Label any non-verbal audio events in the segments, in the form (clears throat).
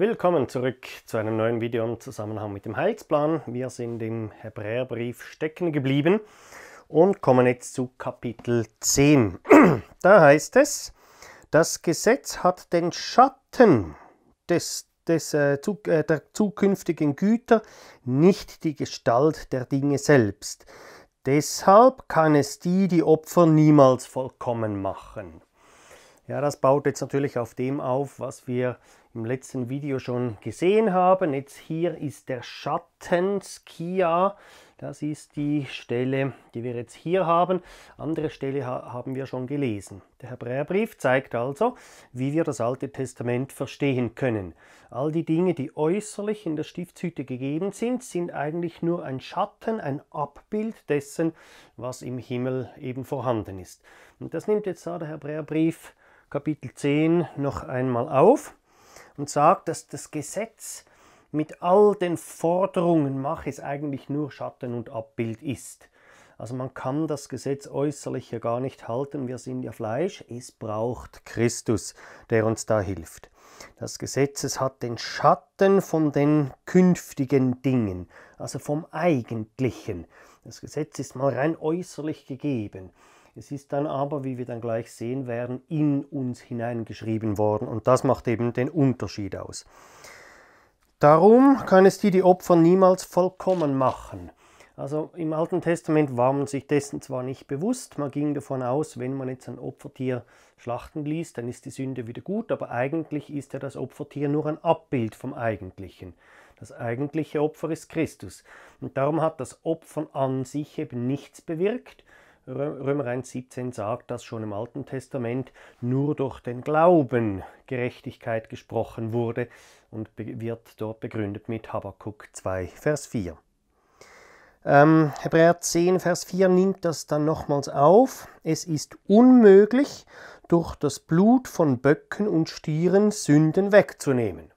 Willkommen zurück zu einem neuen Video im Zusammenhang mit dem Heilsplan. Wir sind im Hebräerbrief stecken geblieben und kommen jetzt zu Kapitel 10. (clears throat) da heißt es, das Gesetz hat den Schatten des, des, äh, äh, der zukünftigen Güter, nicht die Gestalt der Dinge selbst. Deshalb kann es die, die Opfer niemals vollkommen machen. Ja, das baut jetzt natürlich auf dem auf, was wir im letzten Video schon gesehen haben. Jetzt hier ist der Schatten Skia. Das ist die Stelle, die wir jetzt hier haben. Andere Stelle haben wir schon gelesen. Der Hebräerbrief zeigt also, wie wir das Alte Testament verstehen können. All die Dinge, die äußerlich in der Stiftshütte gegeben sind, sind eigentlich nur ein Schatten, ein Abbild dessen, was im Himmel eben vorhanden ist. Und das nimmt jetzt der Hebräerbrief Kapitel 10 noch einmal auf und sagt, dass das Gesetz mit all den Forderungen, mach es eigentlich nur Schatten und Abbild ist. Also man kann das Gesetz äußerlich ja gar nicht halten, wir sind ja Fleisch, es braucht Christus, der uns da hilft. Das Gesetzes hat den Schatten von den künftigen Dingen, also vom Eigentlichen. Das Gesetz ist mal rein äußerlich gegeben. Es ist dann aber, wie wir dann gleich sehen werden, in uns hineingeschrieben worden und das macht eben den Unterschied aus. Darum kann es die, die opfern, niemals vollkommen machen. Also im Alten Testament war man sich dessen zwar nicht bewusst, man ging davon aus, wenn man jetzt ein Opfertier schlachten ließ, dann ist die Sünde wieder gut, aber eigentlich ist ja das Opfertier nur ein Abbild vom Eigentlichen. Das eigentliche Opfer ist Christus. Und darum hat das Opfern an sich eben nichts bewirkt, Römer 1,17 sagt, dass schon im Alten Testament nur durch den Glauben Gerechtigkeit gesprochen wurde und wird dort begründet mit Habakkuk 2, Vers 4. Ähm, Hebräer 10, Vers 4 nimmt das dann nochmals auf. Es ist unmöglich, durch das Blut von Böcken und Stieren Sünden wegzunehmen.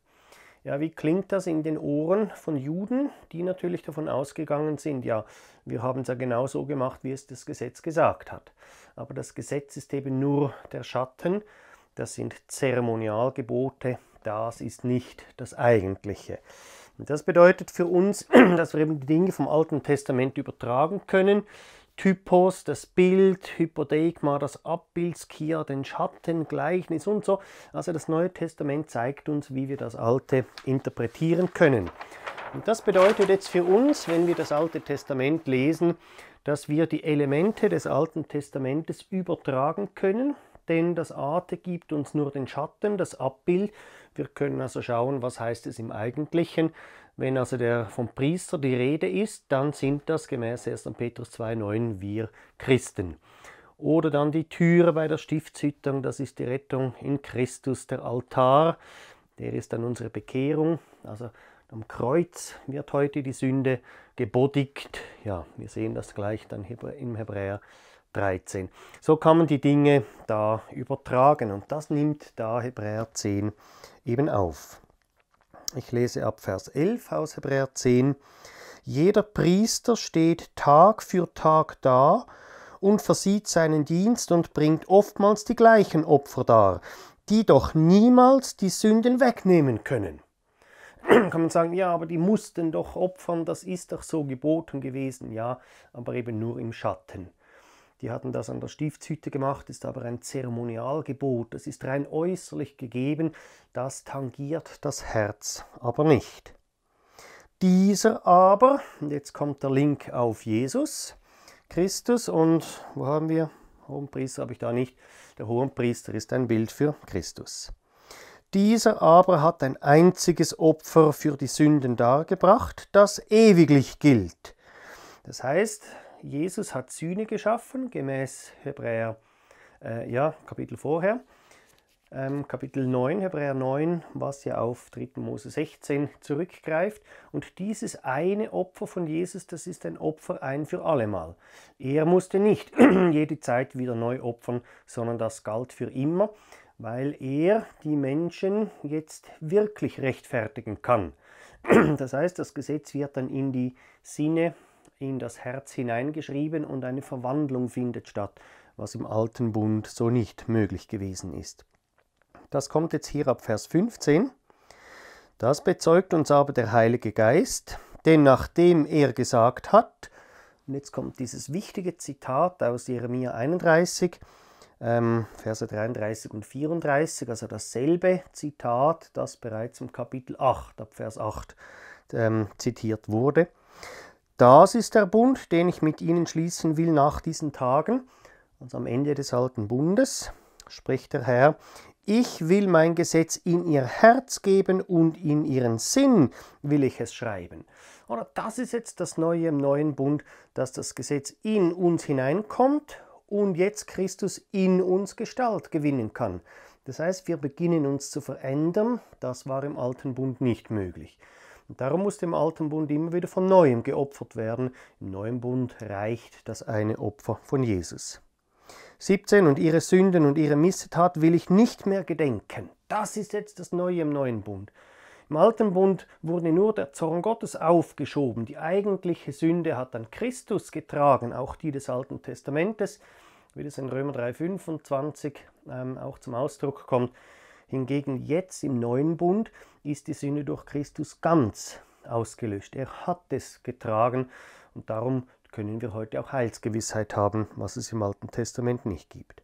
Ja, wie klingt das in den Ohren von Juden, die natürlich davon ausgegangen sind, ja, wir haben es ja genau so gemacht, wie es das Gesetz gesagt hat. Aber das Gesetz ist eben nur der Schatten, das sind Zeremonialgebote, das ist nicht das Eigentliche. Und das bedeutet für uns, (clears throat) dass wir eben die Dinge vom Alten Testament übertragen können Typos, das Bild, Hypothekma, das Abbild, Skia, den Schatten, Gleichnis und so. Also das Neue Testament zeigt uns, wie wir das Alte interpretieren können. Und das bedeutet jetzt für uns, wenn wir das Alte Testament lesen, dass wir die Elemente des Alten Testamentes übertragen können, denn das Arte gibt uns nur den Schatten, das Abbild. Wir können also schauen, was heißt es im Eigentlichen. Wenn also der vom Priester die Rede ist, dann sind das gemäß 1. Petrus 2,9 wir Christen. Oder dann die Türe bei der Stiftshütterung, das ist die Rettung in Christus, der Altar, der ist dann unsere Bekehrung. Also am Kreuz wird heute die Sünde gebodigt. Ja, wir sehen das gleich dann im Hebräer 13. So kann man die Dinge da übertragen und das nimmt da Hebräer 10 eben auf. Ich lese ab Vers 11 aus Hebräer 10. Jeder Priester steht Tag für Tag da und versieht seinen Dienst und bringt oftmals die gleichen Opfer dar, die doch niemals die Sünden wegnehmen können. (clears throat) Kann man sagen, ja, aber die mussten doch opfern, das ist doch so geboten gewesen, ja, aber eben nur im Schatten. Die hatten das an der Stiftshütte gemacht, ist aber ein Zeremonialgebot. Es ist rein äußerlich gegeben, das tangiert das Herz aber nicht. Dieser aber, jetzt kommt der Link auf Jesus Christus und wo haben wir? Hohenpriester habe ich da nicht. Der Hohenpriester ist ein Bild für Christus. Dieser aber hat ein einziges Opfer für die Sünden dargebracht, das ewiglich gilt. Das heißt, Jesus hat Sühne geschaffen, gemäß Hebräer äh, ja, Kapitel vorher. Ähm, Kapitel 9, Hebräer 9, was ja auf 3. Mose 16 zurückgreift. Und dieses eine Opfer von Jesus, das ist ein Opfer ein für allemal. Er musste nicht (clears throat) jede Zeit wieder neu opfern, sondern das galt für immer, weil er die Menschen jetzt wirklich rechtfertigen kann. (clears throat) Das heißt, das Gesetz wird dann in die Sinne in das Herz hineingeschrieben und eine Verwandlung findet statt, was im alten Bund so nicht möglich gewesen ist. Das kommt jetzt hier ab Vers 15. Das bezeugt uns aber der Heilige Geist, denn nachdem er gesagt hat, und jetzt kommt dieses wichtige Zitat aus Jeremia 31, ähm, Verse 33 und 34, also dasselbe Zitat, das bereits im Kapitel 8, ab Vers 8 ähm, zitiert wurde. Das ist der Bund, den ich mit Ihnen schließen will nach diesen Tagen. Also am Ende des alten Bundes spricht der Herr, ich will mein Gesetz in ihr Herz geben und in ihren Sinn will ich es schreiben. Oder das ist jetzt das Neue im neuen Bund, dass das Gesetz in uns hineinkommt und jetzt Christus in uns Gestalt gewinnen kann. Das heißt, wir beginnen uns zu verändern. Das war im alten Bund nicht möglich. Und darum musste im Alten Bund immer wieder von neuem geopfert werden. Im Neuen Bund reicht das eine Opfer von Jesus. 17 und ihre Sünden und ihre Missetat will ich nicht mehr gedenken. Das ist jetzt das Neue im Neuen Bund. Im Alten Bund wurde nur der Zorn Gottes aufgeschoben. Die eigentliche Sünde hat dann Christus getragen, auch die des Alten Testamentes, wie das in Römer 3,25 ähm, auch zum Ausdruck kommt. Hingegen jetzt im Neuen Bund ist die Sünde durch Christus ganz ausgelöscht. Er hat es getragen und darum können wir heute auch Heilsgewissheit haben, was es im Alten Testament nicht gibt.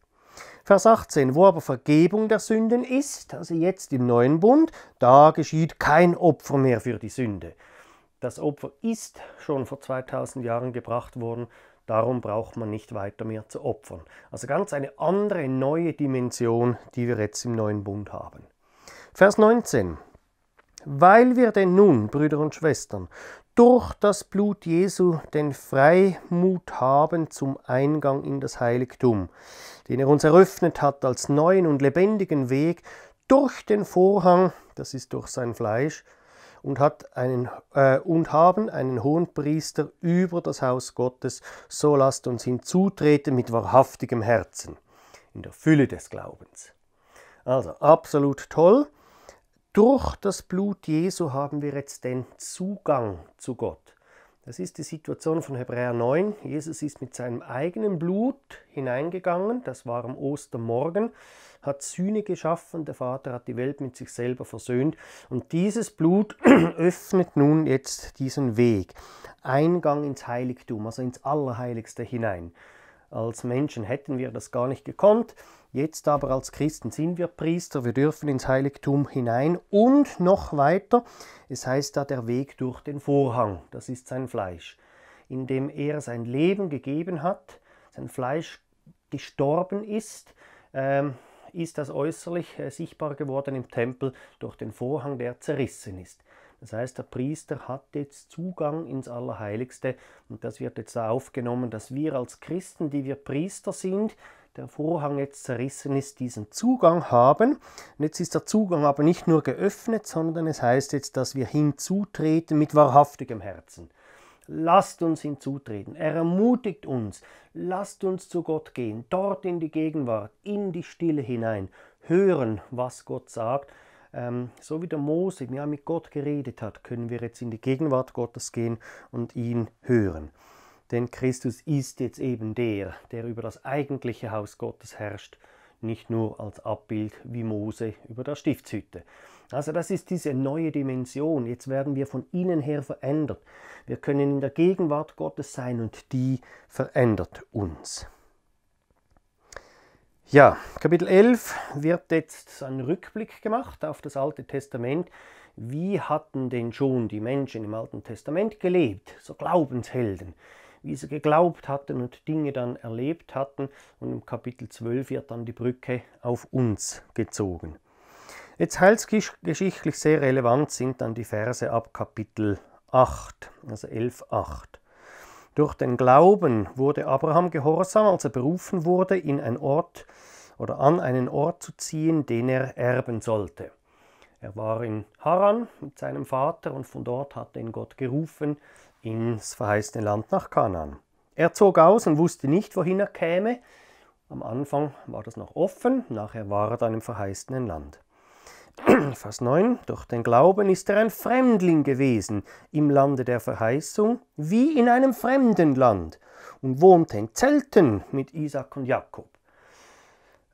Vers 18, wo aber Vergebung der Sünden ist, also jetzt im neuen Bund, da geschieht kein Opfer mehr für die Sünde. Das Opfer ist schon vor 2000 Jahren gebracht worden, darum braucht man nicht weiter mehr zu opfern. Also ganz eine andere neue Dimension, die wir jetzt im neuen Bund haben. Vers 19, weil wir denn nun, Brüder und Schwestern, durch das Blut Jesu den Freimut haben zum Eingang in das Heiligtum, den er uns eröffnet hat als neuen und lebendigen Weg durch den Vorhang, das ist durch sein Fleisch, und, hat einen, äh, und haben einen hohen Priester über das Haus Gottes, so lasst uns hinzutreten mit wahrhaftigem Herzen, in der Fülle des Glaubens. Also absolut toll. Durch das Blut Jesu haben wir jetzt den Zugang zu Gott. Das ist die Situation von Hebräer 9. Jesus ist mit seinem eigenen Blut hineingegangen, das war am Ostermorgen, hat Sühne geschaffen, der Vater hat die Welt mit sich selber versöhnt und dieses Blut (clears throat) öffnet nun jetzt diesen Weg. Eingang ins Heiligtum, also ins Allerheiligste hinein. Als Menschen hätten wir das gar nicht gekonnt. Jetzt aber als Christen sind wir Priester, wir dürfen ins Heiligtum hinein und noch weiter. Es heißt da der Weg durch den Vorhang, das ist sein Fleisch, indem er sein Leben gegeben hat, sein Fleisch gestorben ist, ähm, ist das äußerlich äh, sichtbar geworden im Tempel durch den Vorhang, der zerrissen ist. Das heißt, der Priester hat jetzt Zugang ins Allerheiligste und das wird jetzt da aufgenommen, dass wir als Christen, die wir Priester sind, der Vorhang jetzt zerrissen ist, diesen Zugang haben. Und jetzt ist der Zugang aber nicht nur geöffnet, sondern es heißt jetzt, dass wir hinzutreten mit wahrhaftigem Herzen. Lasst uns hinzutreten. Er ermutigt uns. Lasst uns zu Gott gehen, dort in die Gegenwart, in die Stille hinein, hören, was Gott sagt. Ähm, so wie der Mose ja, mit Gott geredet hat, können wir jetzt in die Gegenwart Gottes gehen und ihn hören. Denn Christus ist jetzt eben der, der über das eigentliche Haus Gottes herrscht, nicht nur als Abbild wie Mose über der Stiftshütte. Also das ist diese neue Dimension. Jetzt werden wir von innen her verändert. Wir können in der Gegenwart Gottes sein und die verändert uns. Ja, Kapitel 11 wird jetzt ein Rückblick gemacht auf das Alte Testament. Wie hatten denn schon die Menschen im Alten Testament gelebt? So Glaubenshelden wie sie geglaubt hatten und Dinge dann erlebt hatten. Und im Kapitel 12 wird dann die Brücke auf uns gezogen. Jetzt heilsgeschichtlich sehr relevant sind dann die Verse ab Kapitel 8, also 11, 8. Durch den Glauben wurde Abraham gehorsam, als er berufen wurde, in ein Ort oder an einen Ort zu ziehen, den er erben sollte. Er war in Haran mit seinem Vater und von dort hat ihn Gott gerufen ins verheißene Land nach Kanan. Er zog aus und wusste nicht, wohin er käme. Am Anfang war das noch offen, nachher war er dann im verheißenen Land. (clears throat) Vers 9. Durch den Glauben ist er ein Fremdling gewesen im Lande der Verheißung, wie in einem fremden Land, und wohnte in Zelten mit Isaac und Jakob,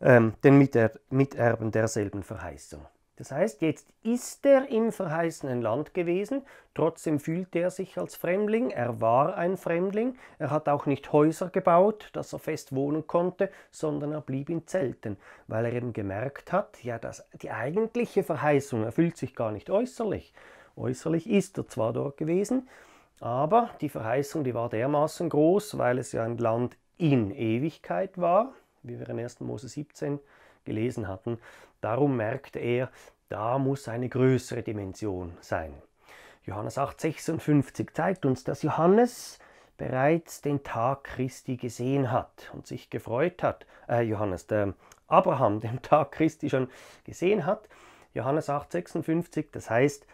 ähm, den Miterben derselben Verheißung. Das heißt, jetzt ist er im verheißenen Land gewesen, trotzdem fühlte er sich als Fremdling, er war ein Fremdling, er hat auch nicht Häuser gebaut, dass er fest wohnen konnte, sondern er blieb in Zelten, weil er eben gemerkt hat, ja, dass die eigentliche Verheißung erfüllt sich gar nicht äußerlich. Äußerlich ist er zwar dort gewesen, aber die Verheißung, die war dermaßen groß, weil es ja ein Land in Ewigkeit war, wie wir in 1. Mose 17 gelesen hatten. Darum merkt er, da muss eine größere Dimension sein. Johannes 8:56 zeigt uns, dass Johannes bereits den Tag Christi gesehen hat und sich gefreut hat. Äh, Johannes, der Abraham den Tag Christi schon gesehen hat. Johannes 8:56, das heißt,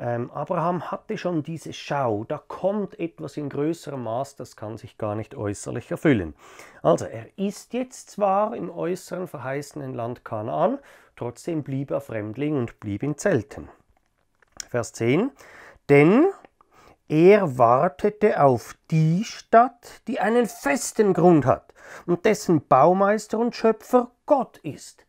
ähm, Abraham hatte schon diese Schau, da kommt etwas in größerem Maß, das kann sich gar nicht äußerlich erfüllen. Also er ist jetzt zwar im äußeren verheißenen Land Kanaan, trotzdem blieb er Fremdling und blieb in Zelten. Vers 10, denn er wartete auf die Stadt, die einen festen Grund hat und dessen Baumeister und Schöpfer Gott ist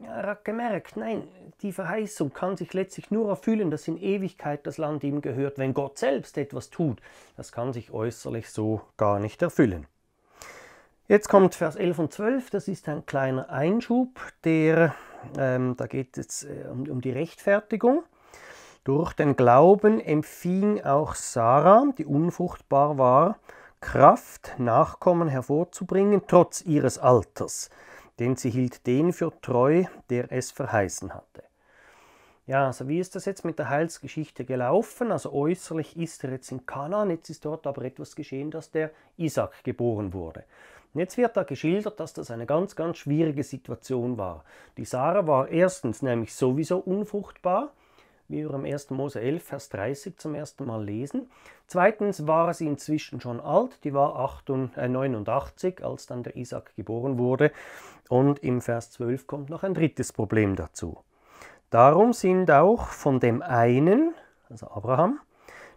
Rack gemerkt, nein, die Verheißung kann sich letztlich nur erfüllen, dass in Ewigkeit das Land ihm gehört, wenn Gott selbst etwas tut. Das kann sich äußerlich so gar nicht erfüllen. Jetzt kommt Vers 11 und 12, das ist ein kleiner Einschub, der, ähm, da geht es äh, um, um die Rechtfertigung. Durch den Glauben empfing auch Sarah, die unfruchtbar war, Kraft, Nachkommen hervorzubringen, trotz ihres Alters denn sie hielt den für treu, der es verheißen hatte. Ja, also wie ist das jetzt mit der Heilsgeschichte gelaufen? Also äußerlich ist er jetzt in Kanaan, jetzt ist dort aber etwas geschehen, dass der Isaac geboren wurde. Und jetzt wird da geschildert, dass das eine ganz, ganz schwierige Situation war. Die Sarah war erstens nämlich sowieso unfruchtbar, wie wir im 1. Mose 11, Vers 30 zum ersten Mal lesen. Zweitens war sie inzwischen schon alt, die war 89, äh, als dann der Isaac geboren wurde. Und im Vers 12 kommt noch ein drittes Problem dazu. Darum sind auch von dem einen, also Abraham,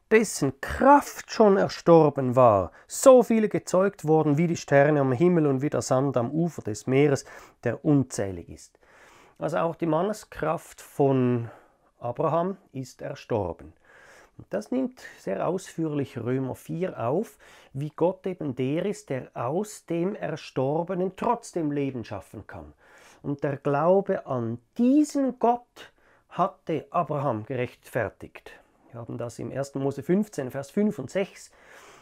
dessen Kraft schon erstorben war, so viele gezeugt worden wie die Sterne am Himmel und wie der Sand am Ufer des Meeres, der unzählig ist. Also auch die Manneskraft von Abraham ist erstorben. Das nimmt sehr ausführlich Römer 4 auf, wie Gott eben der ist, der aus dem Erstorbenen trotzdem Leben schaffen kann. Und der Glaube an diesen Gott hatte Abraham gerechtfertigt. Wir haben das im 1. Mose 15, Vers 5 und 6.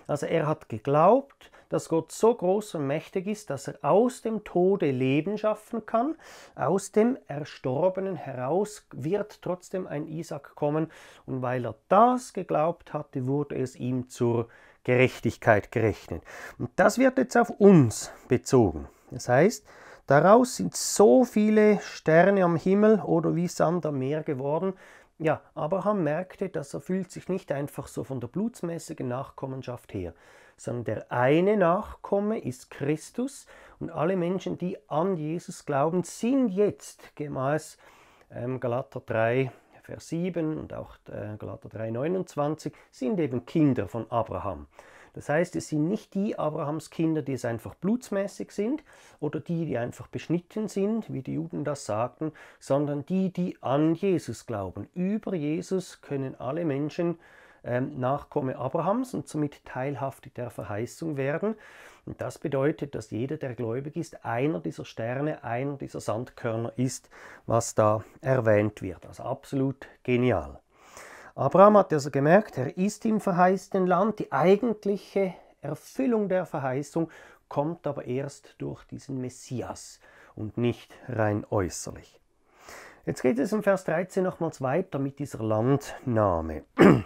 Also er hat geglaubt dass Gott so groß und mächtig ist, dass er aus dem Tode Leben schaffen kann. Aus dem Erstorbenen heraus wird trotzdem ein Isaac kommen. Und weil er das geglaubt hatte, wurde es ihm zur Gerechtigkeit gerechnet. Und das wird jetzt auf uns bezogen. Das heißt, daraus sind so viele Sterne am Himmel oder wie Sand am Meer geworden, ja, Abraham merkte, das erfüllt sich nicht einfach so von der blutsmäßigen Nachkommenschaft her, sondern der eine Nachkomme ist Christus und alle Menschen, die an Jesus glauben, sind jetzt gemäß ähm, Galater 3, Vers 7 und auch äh, Galater 3, 29, sind eben Kinder von Abraham. Das heißt, es sind nicht die Abrahams Kinder, die es einfach blutsmäßig sind oder die, die einfach beschnitten sind, wie die Juden das sagten, sondern die, die an Jesus glauben. Über Jesus können alle Menschen ähm, Nachkomme Abrahams und somit teilhaft der Verheißung werden. Und das bedeutet, dass jeder, der gläubig ist, einer dieser Sterne, einer dieser Sandkörner ist, was da erwähnt wird. Also absolut genial. Abraham hat also gemerkt, er ist im verheißten Land. Die eigentliche Erfüllung der Verheißung kommt aber erst durch diesen Messias und nicht rein äußerlich. Jetzt geht es im Vers 13 nochmals weiter mit dieser Landnahme. (clears throat)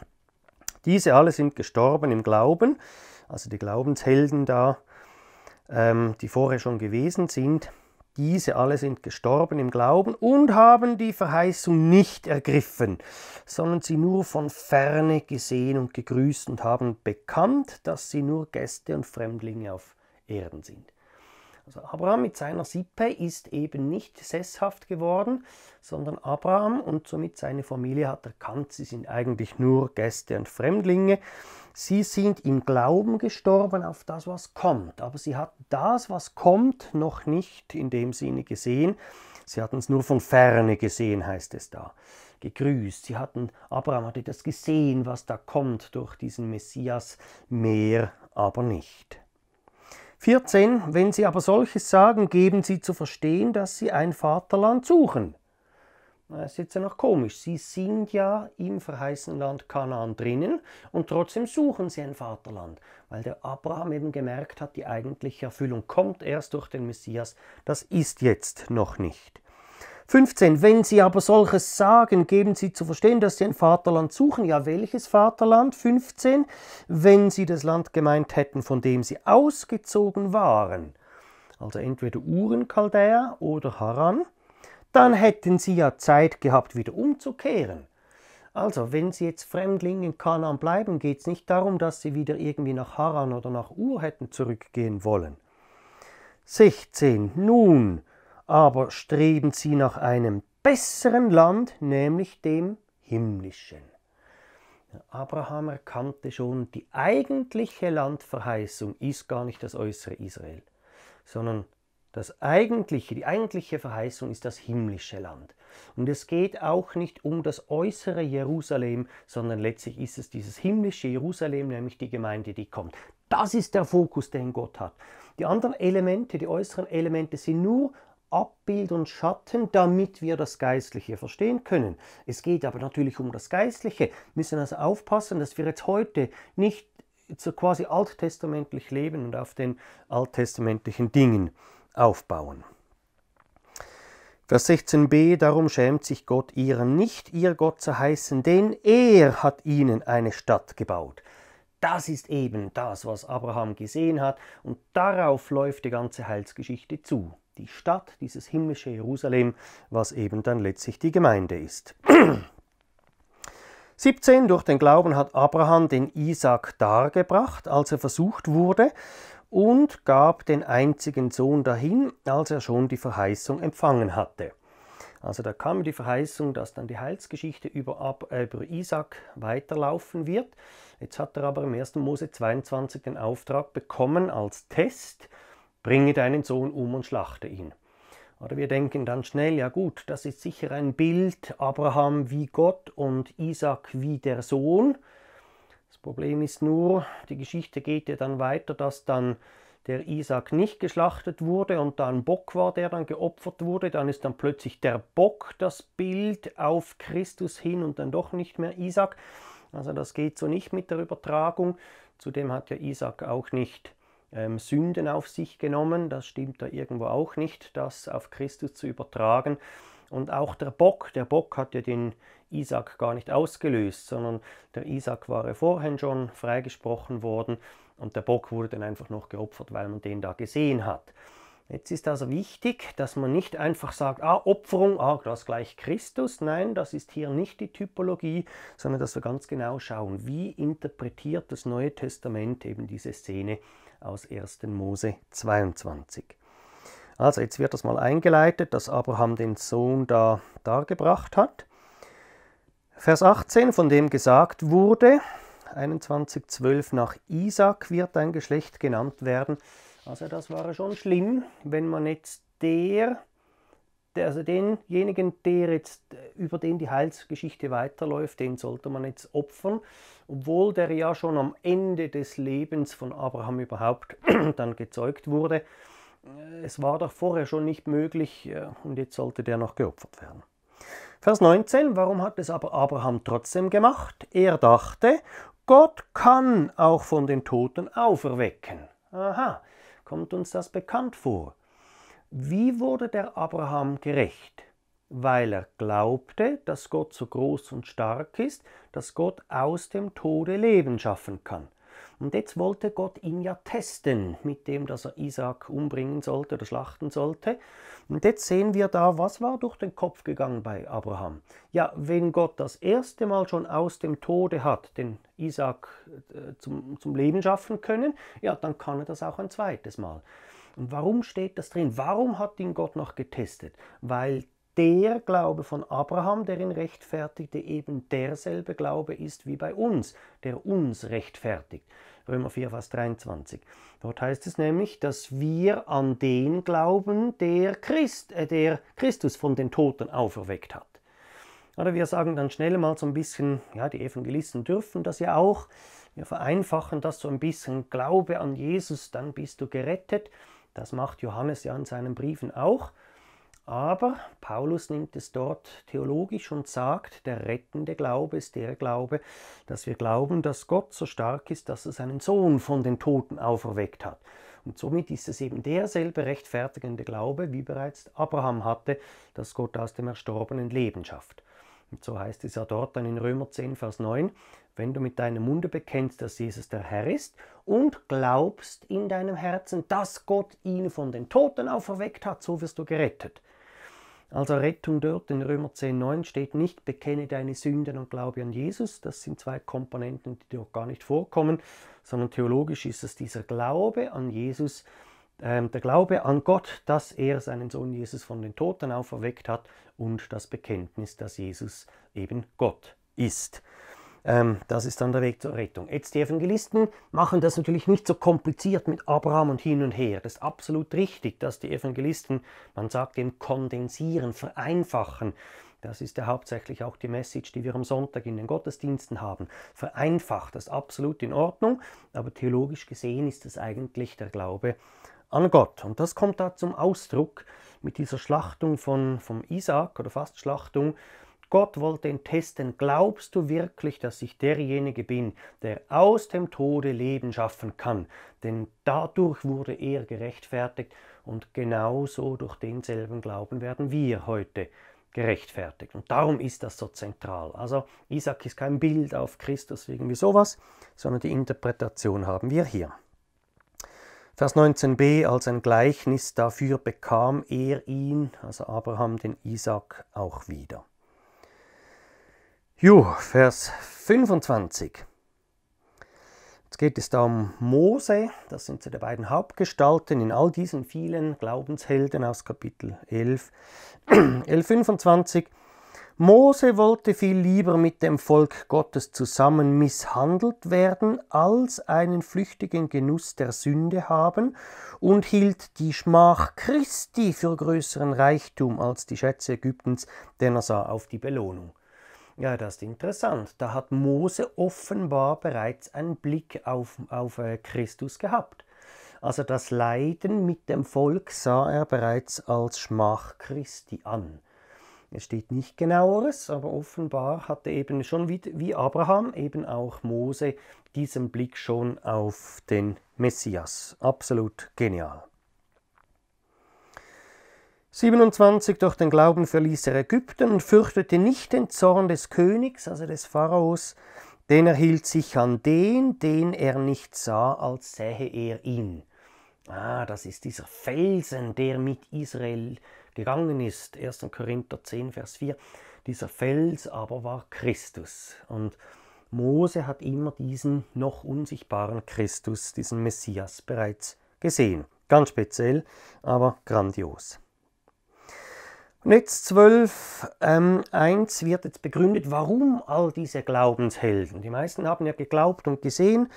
Diese alle sind gestorben im Glauben, also die Glaubenshelden da, ähm, die vorher schon gewesen sind. Diese alle sind gestorben im Glauben und haben die Verheißung nicht ergriffen, sondern sie nur von ferne gesehen und gegrüßt und haben bekannt, dass sie nur Gäste und Fremdlinge auf Erden sind. Also Abraham mit seiner Sippe ist eben nicht sesshaft geworden, sondern Abraham und somit seine Familie hat erkannt, sie sind eigentlich nur Gäste und Fremdlinge. Sie sind im Glauben gestorben auf das, was kommt, aber sie hatten das, was kommt, noch nicht in dem Sinne gesehen. Sie hatten es nur von ferne gesehen, heißt es da gegrüßt. Sie hatten, Abraham hatte das gesehen, was da kommt durch diesen Messias, mehr aber nicht. 14. Wenn sie aber solches sagen, geben sie zu verstehen, dass sie ein Vaterland suchen. Das ist jetzt ja noch komisch. Sie sind ja im verheißenen Land Kanaan drinnen und trotzdem suchen sie ein Vaterland, weil der Abraham eben gemerkt hat, die eigentliche Erfüllung kommt erst durch den Messias. Das ist jetzt noch nicht. 15. Wenn sie aber solches sagen, geben sie zu verstehen, dass sie ein Vaterland suchen. Ja, welches Vaterland? 15. Wenn sie das Land gemeint hätten, von dem sie ausgezogen waren, also entweder Uren, Chaldäa oder Haran, dann hätten sie ja Zeit gehabt, wieder umzukehren. Also, wenn sie jetzt Fremdling in Kanaan bleiben, geht es nicht darum, dass sie wieder irgendwie nach Haran oder nach Ur hätten zurückgehen wollen. 16. Nun, aber streben sie nach einem besseren Land, nämlich dem himmlischen. Abraham erkannte schon, die eigentliche Landverheißung ist gar nicht das äußere Israel, sondern das eigentliche, die eigentliche Verheißung ist das himmlische Land. Und es geht auch nicht um das äußere Jerusalem, sondern letztlich ist es dieses himmlische Jerusalem, nämlich die Gemeinde, die kommt. Das ist der Fokus, den Gott hat. Die anderen Elemente, die äußeren Elemente sind nur Abbild und Schatten, damit wir das Geistliche verstehen können. Es geht aber natürlich um das Geistliche. Wir müssen also aufpassen, dass wir jetzt heute nicht so quasi alttestamentlich leben und auf den alttestamentlichen Dingen aufbauen. Vers 16b, darum schämt sich Gott ihrer nicht, ihr Gott zu heißen, denn er hat ihnen eine Stadt gebaut. Das ist eben das, was Abraham gesehen hat, und darauf läuft die ganze Heilsgeschichte zu die Stadt, dieses himmlische Jerusalem, was eben dann letztlich die Gemeinde ist. 17. (clears throat) Durch den Glauben hat Abraham den Isaac dargebracht, als er versucht wurde, und gab den einzigen Sohn dahin, als er schon die Verheißung empfangen hatte. Also da kam die Verheißung, dass dann die Heilsgeschichte über, Ab äh, über Isaac weiterlaufen wird. Jetzt hat er aber im 1. Mose 22 den Auftrag bekommen als Test, bringe deinen Sohn um und schlachte ihn. Oder wir denken dann schnell, ja gut, das ist sicher ein Bild, Abraham wie Gott und Isaac wie der Sohn. Das Problem ist nur, die Geschichte geht ja dann weiter, dass dann der Isaac nicht geschlachtet wurde und dann Bock war, der dann geopfert wurde, dann ist dann plötzlich der Bock das Bild auf Christus hin und dann doch nicht mehr Isaac. Also das geht so nicht mit der Übertragung. Zudem hat ja Isaac auch nicht ähm, Sünden auf sich genommen. Das stimmt da irgendwo auch nicht, das auf Christus zu übertragen. Und auch der Bock, der Bock hat ja den Isaac gar nicht ausgelöst, sondern der Isaac war ja vorhin schon freigesprochen worden und der Bock wurde dann einfach noch geopfert, weil man den da gesehen hat. Jetzt ist also wichtig, dass man nicht einfach sagt, ah, Opferung, ah, das gleich Christus. Nein, das ist hier nicht die Typologie, sondern dass wir ganz genau schauen, wie interpretiert das Neue Testament eben diese Szene aus 1. Mose 22. Also jetzt wird das mal eingeleitet, dass Abraham den Sohn da dargebracht hat. Vers 18, von dem gesagt wurde, 21,12 nach Isaac wird dein Geschlecht genannt werden. Also das war schon schlimm, wenn man jetzt der der, also denjenigen, der jetzt, äh, über den die Heilsgeschichte weiterläuft, den sollte man jetzt opfern, obwohl der ja schon am Ende des Lebens von Abraham überhaupt (clears throat) dann gezeugt wurde. Äh, es war doch vorher schon nicht möglich äh, und jetzt sollte der noch geopfert werden. Vers 19, warum hat es aber Abraham trotzdem gemacht? Er dachte, Gott kann auch von den Toten auferwecken. Aha, kommt uns das bekannt vor? Wie wurde der Abraham gerecht? Weil er glaubte, dass Gott so groß und stark ist, dass Gott aus dem Tode Leben schaffen kann. Und jetzt wollte Gott ihn ja testen, mit dem, dass er Isaak umbringen sollte oder schlachten sollte. Und jetzt sehen wir da, was war durch den Kopf gegangen bei Abraham. Ja, wenn Gott das erste Mal schon aus dem Tode hat, den Isaak äh, zum, zum Leben schaffen können, ja, dann kann er das auch ein zweites Mal. Und warum steht das drin? Warum hat ihn Gott noch getestet? Weil der Glaube von Abraham, der ihn rechtfertigte, eben derselbe Glaube ist wie bei uns, der uns rechtfertigt. Römer 4, Vers 23. Dort heißt es nämlich, dass wir an den glauben, der, Christ, äh, der Christus von den Toten auferweckt hat. Oder wir sagen dann schnell mal so ein bisschen, ja, die Evangelisten dürfen das ja auch. Wir vereinfachen das so ein bisschen. Glaube an Jesus, dann bist du gerettet. Das macht Johannes ja in seinen Briefen auch. Aber Paulus nimmt es dort theologisch und sagt, der rettende Glaube ist der Glaube, dass wir glauben, dass Gott so stark ist, dass er seinen Sohn von den Toten auferweckt hat. Und somit ist es eben derselbe rechtfertigende Glaube, wie bereits Abraham hatte, dass Gott aus dem Erstorbenen Leben schafft. Und so heißt es ja dort dann in Römer 10, Vers 9, wenn du mit deinem Munde bekennst, dass Jesus der Herr ist und glaubst in deinem Herzen, dass Gott ihn von den Toten auferweckt hat, so wirst du gerettet. Also Rettung dort in Römer 10, 9 steht nicht, bekenne deine Sünden und glaube an Jesus. Das sind zwei Komponenten, die dort gar nicht vorkommen, sondern theologisch ist es dieser Glaube an Jesus, der ähm, der Glaube an Gott, dass er seinen Sohn Jesus von den Toten auferweckt hat und das Bekenntnis, dass Jesus eben Gott ist. Ähm, das ist dann der Weg zur Rettung. Jetzt die Evangelisten machen das natürlich nicht so kompliziert mit Abraham und hin und her. Das ist absolut richtig, dass die Evangelisten, man sagt eben kondensieren, vereinfachen. Das ist ja hauptsächlich auch die Message, die wir am Sonntag in den Gottesdiensten haben. Vereinfacht, das ist absolut in Ordnung, aber theologisch gesehen ist das eigentlich der Glaube an Gott. Und das kommt da zum Ausdruck mit dieser Schlachtung von, vom Isaak oder Schlachtung. Gott wollte ihn testen, glaubst du wirklich, dass ich derjenige bin, der aus dem Tode Leben schaffen kann? Denn dadurch wurde er gerechtfertigt und genauso durch denselben Glauben werden wir heute gerechtfertigt. Und darum ist das so zentral. Also Isaac ist kein Bild auf Christus, irgendwie sowas, sondern die Interpretation haben wir hier. Vers 19b, als ein Gleichnis dafür bekam er ihn, also Abraham, den Isaac auch wieder. Jo, Vers 25. Jetzt geht es da um Mose, das sind so die beiden Hauptgestalten in all diesen vielen Glaubenshelden aus Kapitel 11. 11, 25. Mose wollte viel lieber mit dem Volk Gottes zusammen misshandelt werden, als einen flüchtigen Genuss der Sünde haben, und hielt die Schmach Christi für größeren Reichtum als die Schätze Ägyptens, denn er sah auf die Belohnung. Ja, das ist interessant. Da hat Mose offenbar bereits einen Blick auf, auf äh, Christus gehabt. Also das Leiden mit dem Volk sah er bereits als Schmach Christi an. Es steht nicht genaueres, aber offenbar hatte eben schon wie Abraham eben auch Mose diesen Blick schon auf den Messias. Absolut genial. 27 Durch den Glauben verließ er Ägypten und fürchtete nicht den Zorn des Königs, also des Pharaos, denn er hielt sich an den, den er nicht sah, als sähe er ihn. Ah, das ist dieser Felsen, der mit Israel gegangen ist. 1. Korinther 10, Vers 4. Dieser Fels aber war Christus. Und Mose hat immer diesen noch unsichtbaren Christus, diesen Messias bereits gesehen. Ganz speziell, aber grandios. Und jetzt 12, ähm, 1 wird jetzt begründet, warum all diese Glaubenshelden. Die meisten haben ja geglaubt und gesehen,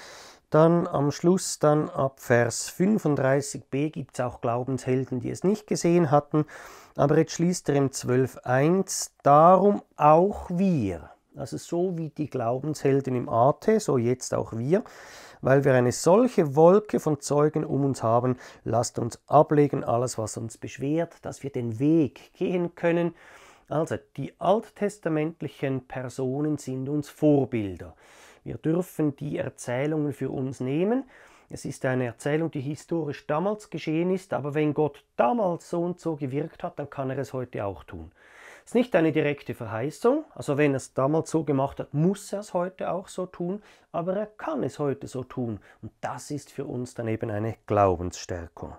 dann am Schluss, dann ab Vers 35b gibt es auch Glaubenshelden, die es nicht gesehen hatten. Aber jetzt schließt er im 12.1, darum auch wir. Also so wie die Glaubenshelden im Ate, so jetzt auch wir. Weil wir eine solche Wolke von Zeugen um uns haben, lasst uns ablegen alles, was uns beschwert, dass wir den Weg gehen können. Also die alttestamentlichen Personen sind uns Vorbilder. Wir dürfen die Erzählungen für uns nehmen. Es ist eine Erzählung, die historisch damals geschehen ist, aber wenn Gott damals so und so gewirkt hat, dann kann er es heute auch tun. Es ist nicht eine direkte Verheißung, also wenn er es damals so gemacht hat, muss er es heute auch so tun, aber er kann es heute so tun. Und das ist für uns dann eben eine Glaubensstärkung.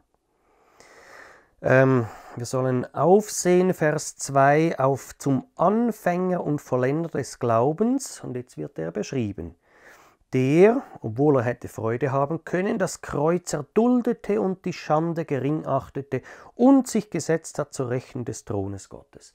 Ähm, wir sollen aufsehen, Vers 2, auf zum Anfänger und Vollender des Glaubens, und jetzt wird er beschrieben, der, obwohl er hätte Freude haben können, das Kreuz erduldete und die Schande gering achtete und sich gesetzt hat zu Rechten des Thrones Gottes.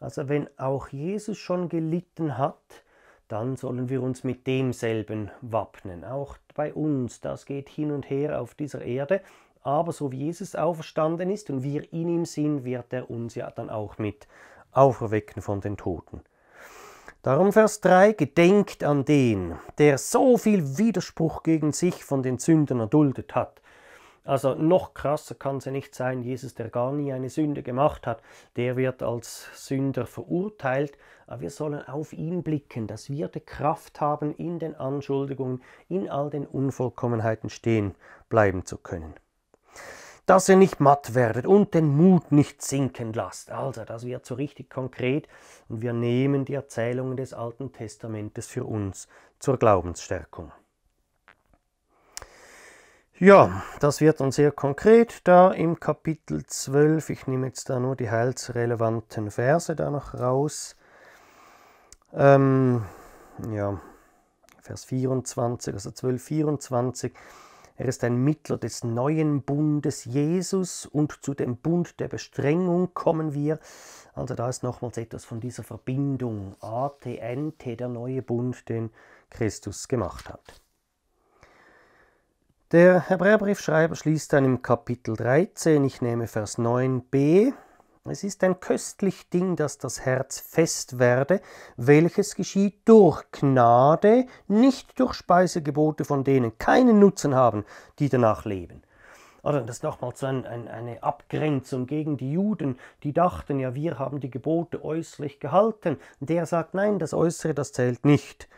Also wenn auch Jesus schon gelitten hat, dann sollen wir uns mit demselben wappnen. Auch bei uns, das geht hin und her auf dieser Erde, aber so wie Jesus auferstanden ist und wir in ihm sind, wird er uns ja dann auch mit auferwecken von den Toten. Darum Vers 3, gedenkt an den, der so viel Widerspruch gegen sich von den Sündern erduldet hat. Also noch krasser kann es ja nicht sein, Jesus, der gar nie eine Sünde gemacht hat, der wird als Sünder verurteilt, aber wir sollen auf ihn blicken, dass wir die Kraft haben, in den Anschuldigungen, in all den Unvollkommenheiten stehen bleiben zu können dass ihr nicht matt werdet und den Mut nicht sinken lasst. Also, das wird so richtig konkret und wir nehmen die Erzählungen des Alten Testamentes für uns zur Glaubensstärkung. Ja, das wird dann sehr konkret da im Kapitel 12. Ich nehme jetzt da nur die heilsrelevanten Verse da noch raus. Ähm, ja, Vers 24, also 12, 24. Er ist ein Mittler des neuen Bundes Jesus und zu dem Bund der Bestrengung kommen wir. Also da ist nochmals etwas von dieser Verbindung ATNT, der neue Bund, den Christus gemacht hat. Der Hebräerbriefschreiber schließt dann im Kapitel 13, ich nehme Vers 9b, es ist ein köstlich Ding, dass das Herz fest werde, welches geschieht durch Gnade, nicht durch Speisegebote, von denen keinen Nutzen haben, die danach leben. Oder ah, das ist nochmal so ein, ein, eine Abgrenzung gegen die Juden, die dachten, ja, wir haben die Gebote äußerlich gehalten. Der sagt, nein, das Äußere, das zählt nicht,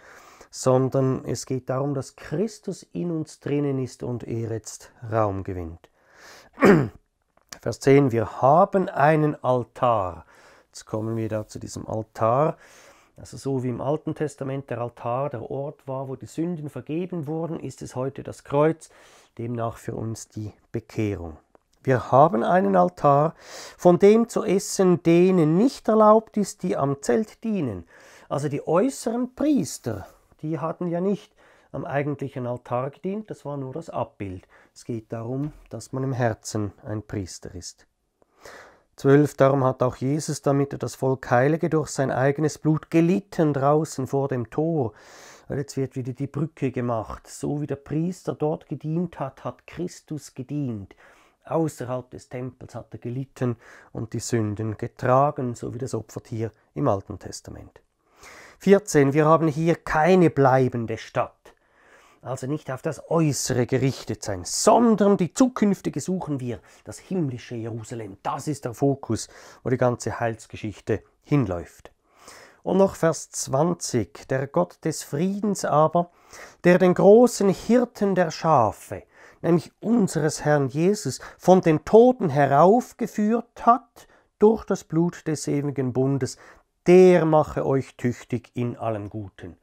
sondern es geht darum, dass Christus in uns drinnen ist und er jetzt Raum gewinnt. Vers 10, wir haben einen Altar. Jetzt kommen wir da zu diesem Altar. Also so wie im Alten Testament der Altar der Ort war, wo die Sünden vergeben wurden, ist es heute das Kreuz, demnach für uns die Bekehrung. Wir haben einen Altar, von dem zu essen denen nicht erlaubt ist, die am Zelt dienen. Also die äußeren Priester, die hatten ja nicht am eigentlichen Altar gedient, das war nur das Abbild. Es geht darum, dass man im Herzen ein Priester ist. 12. Darum hat auch Jesus, damit er das Volk heilige, durch sein eigenes Blut gelitten draußen vor dem Tor. Weil jetzt wird wieder die Brücke gemacht. So wie der Priester dort gedient hat, hat Christus gedient. Außerhalb des Tempels hat er gelitten und die Sünden getragen, so wie das Opfertier im Alten Testament. 14. Wir haben hier keine bleibende Stadt also nicht auf das Äußere gerichtet sein, sondern die zukünftige suchen wir, das himmlische Jerusalem. Das ist der Fokus, wo die ganze Heilsgeschichte hinläuft. Und noch Vers 20, der Gott des Friedens aber, der den großen Hirten der Schafe, nämlich unseres Herrn Jesus, von den Toten heraufgeführt hat durch das Blut des ewigen Bundes, der mache euch tüchtig in allem Guten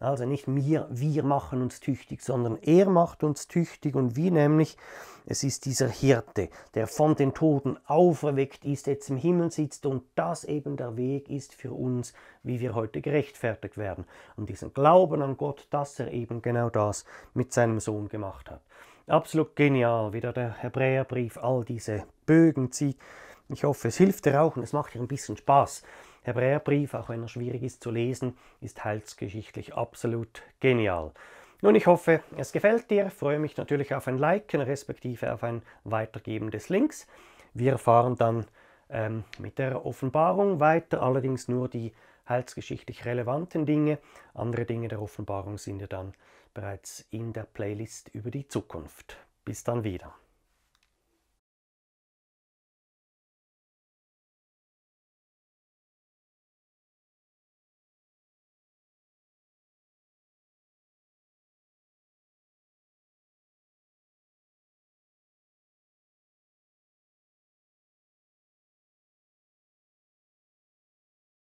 also nicht wir, wir machen uns tüchtig, sondern er macht uns tüchtig und wie nämlich, es ist dieser Hirte, der von den Toten auferweckt ist, jetzt im Himmel sitzt und das eben der Weg ist für uns, wie wir heute gerechtfertigt werden. Und diesen Glauben an Gott, dass er eben genau das mit seinem Sohn gemacht hat. Absolut genial, wie der Hebräerbrief all diese Bögen zieht. Ich hoffe, es hilft dir auch und es macht dir ein bisschen Spaß. Hebräerbrief, auch wenn er schwierig ist zu lesen, ist heilsgeschichtlich absolut genial. Nun, ich hoffe, es gefällt dir. Ich freue mich natürlich auf ein Liken, respektive auf ein Weitergeben des Links. Wir fahren dann ähm, mit der Offenbarung weiter, allerdings nur die heilsgeschichtlich relevanten Dinge. Andere Dinge der Offenbarung sind ja dann bereits in der Playlist über die Zukunft. Bis dann wieder.